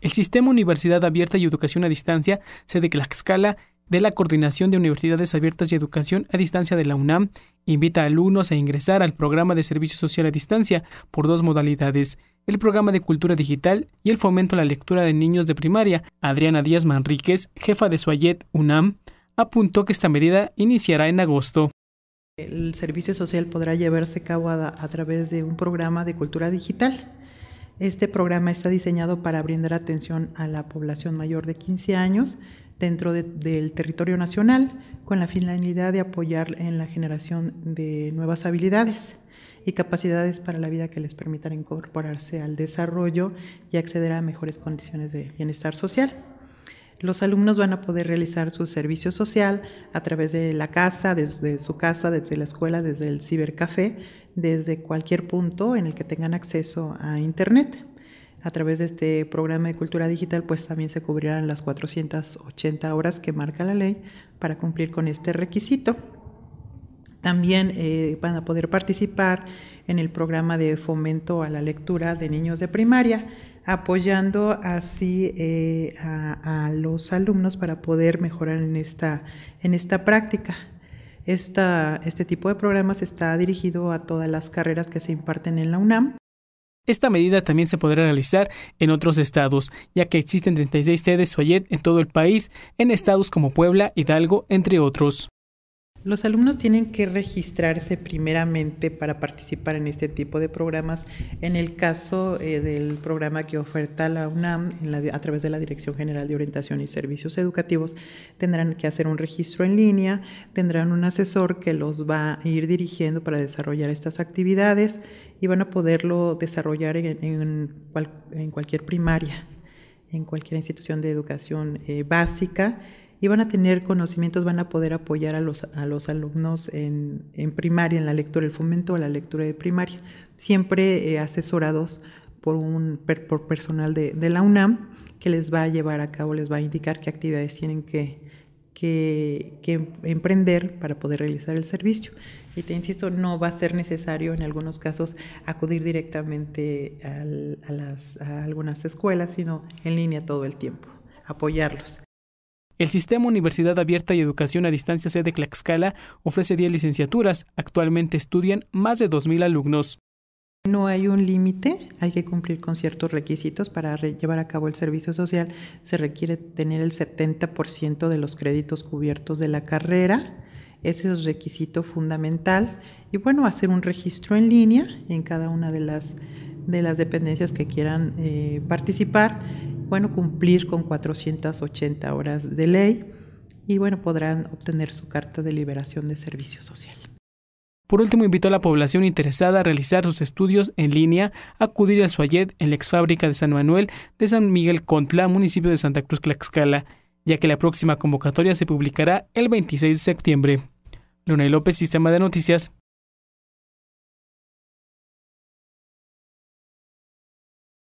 El Sistema Universidad Abierta y Educación a Distancia, sede Tlaxcala, de la Coordinación de Universidades Abiertas y Educación a Distancia de la UNAM, invita a alumnos a ingresar al programa de servicio social a distancia por dos modalidades, el programa de cultura digital y el fomento a la lectura de niños de primaria. Adriana Díaz Manríquez, jefa de Suayet UNAM, apuntó que esta medida iniciará en agosto. El servicio social podrá llevarse a cabo a través de un programa de cultura digital este programa está diseñado para brindar atención a la población mayor de 15 años dentro del territorio nacional con la finalidad de apoyar en la generación de nuevas habilidades y capacidades para la vida que les permitan incorporarse al desarrollo y acceder a mejores condiciones de bienestar social. Los alumnos van a poder realizar su servicio social a través de la casa, desde su casa, desde la escuela, desde el cibercafé, desde cualquier punto en el que tengan acceso a Internet. A través de este programa de cultura digital, pues también se cubrirán las 480 horas que marca la ley para cumplir con este requisito. También eh, van a poder participar en el programa de fomento a la lectura de niños de primaria apoyando así eh, a, los alumnos para poder mejorar en esta, en esta práctica. este tipo de programas está dirigido a todas las carreras que se imparten en la UNAM. Esta medida también se podrá realizar en otros estados, ya que existen 36 sedes SOYET en todo el país, en estados como Puebla, Hidalgo, entre otros. Los alumnos tienen que registrarse primeramente para participar en este tipo de programas. En el caso eh, del programa que oferta la UNAM a través de la Dirección General de Orientación y Servicios Educativos, tendrán que hacer un registro en línea, tendrán un asesor que los va a ir dirigiendo para desarrollar estas actividades y van a poderlo desarrollar en, cualquier primaria, en cualquier institución de educación eh, básica y van a tener conocimientos, van a poder apoyar a los, a los alumnos en, primaria, en la lectura, el fomento a la lectura de primaria, siempre eh, asesorados por, un, por personal de, la UNAM que les va a llevar a cabo, les va a indicar qué actividades tienen que, que, emprender para poder realizar el servicio. Y te insisto, no va a ser necesario en algunos casos acudir directamente a, las, a algunas escuelas, sino en línea todo el tiempo, apoyarlos. El sistema Universidad Abierta y Educación a Distancia sede Tlaxcala ofrece 10 licenciaturas. Actualmente estudian más de 2.000 alumnos. No hay un límite, hay que cumplir con ciertos requisitos para llevar a cabo el servicio social. Se requiere tener el 70% de los créditos cubiertos de la carrera. Ese es el requisito fundamental. Y bueno, hacer un registro en línea en cada una de las, de las dependencias que quieran eh, participar bueno, cumplir con 480 horas de ley y bueno, podrán obtener su carta de liberación de servicio social. Por último, invito a la población interesada a realizar sus estudios en línea acudir al Suayet en la exfábrica de San Manuel de San Miguel Contla, municipio de Santa Cruz Tlaxcala, ya que la próxima convocatoria se publicará el 26 de septiembre. y López, Sistema de Noticias,